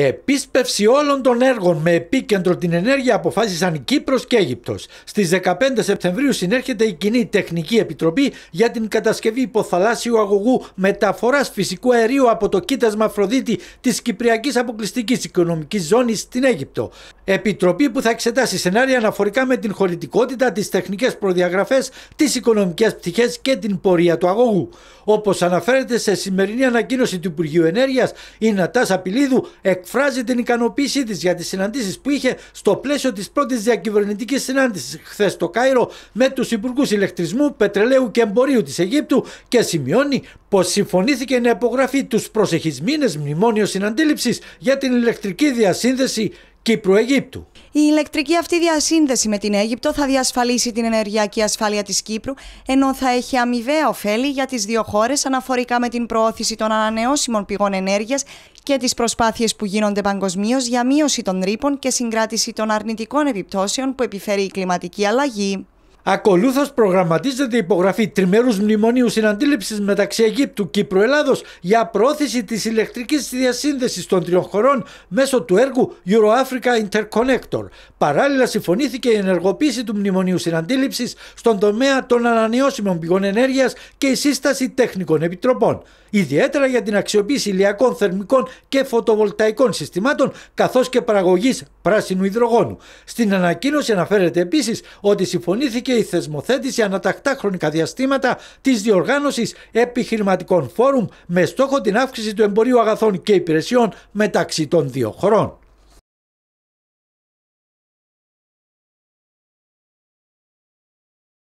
Επίσπευση όλων των έργων με επίκεντρο την ενέργεια αποφάσισαν Κύπρος και Αίγυπτος. Στις 15 Σεπτεμβρίου συνέρχεται η Κοινή Τεχνική Επιτροπή για την κατασκευή υποθαλάσσιου αγωγού μεταφοράς φυσικού αερίου από το κοίτασμα Αφροδίτη της Κυπριακής Αποκλειστικής Οικονομικής Ζώνης στην Αίγυπτο. Επιτροπή που θα εξετάσει σενάρια αναφορικά με την χωρητικότητα, τις τεχνικές προδιαγραφές, τις οικονομικές πτυχές και την πορεία του αγωγού. Όπως αναφέρεται σε σημερινή ανακοίνωση του Υπουργείου Ενέργειας, η Νατάσα εκφράζει την ικανοποίησή της για τις συναντήσεις που είχε στο πλαίσιο της πρώτης διακυβερνητικής συνάντησης χθες στο Κάιρο με τους υπουργούς ηλεκτρισμού, πετρελαίου και εμπορίου της Αιγύπτου και σημειώνει πως συμφωνήθηκε να υπογραφεί τους προσεχείς μήνες μνημόνιο συναντήληψης για την ηλεκτρική διασύνδεση Κύπρου-Αιγύπτου. Η ηλεκτρική αυτή διασύνδεση με την Αίγυπτο θα διασφαλίσει την ενεργειακή ασφάλεια της Κύπρου, ενώ θα έχει αμοιβαία ωφέλη για τις δύο χώρες αναφορικά με την προώθηση των ανανεώσιμων πηγών ενέργειας και τις προσπάθειες που γίνονται παγκοσμίως για μείωση των ρήπων και συγκράτηση των αρνητικών επιπτώσεων που επιφέρει η κλιματική αλλαγή. Ακολούθως προγραμματίζεται η υπογραφή τριμερούς μνημονίους συναντήληψης μεταξύ Αιγύπτου, Κύπρου, Ελλάδος για πρόθεση της ηλεκτρικής διασύνδεσης των τριών χωρών μέσω του έργου Euroafrica Interconnector. Παράλληλα, συμφωνήθηκε η ενεργοποίηση του μνημονίου συναντήληψης στον τομέα των ανανεώσιμων πηγών ενέργειας και η σύσταση τεχνικών επιτροπών. Ιδιαίτερα για την αξιοποίηση ηλιακών, θερμικών και φωτοβολταϊκών συστημάτων καθώς και παραγωγής πράσινου υδρογόνου. Στην ανακοίνωση αναφέρεται επίσης ότι συμφωνήθηκε η θεσμοθέτηση ανατακτά χρονικά διαστήματα της διοργάνωσης επιχειρηματικών φόρουμ με στόχο την αύξηση του εμπορίου αγαθών και υπηρεσιών μεταξύ των δύο χωρών.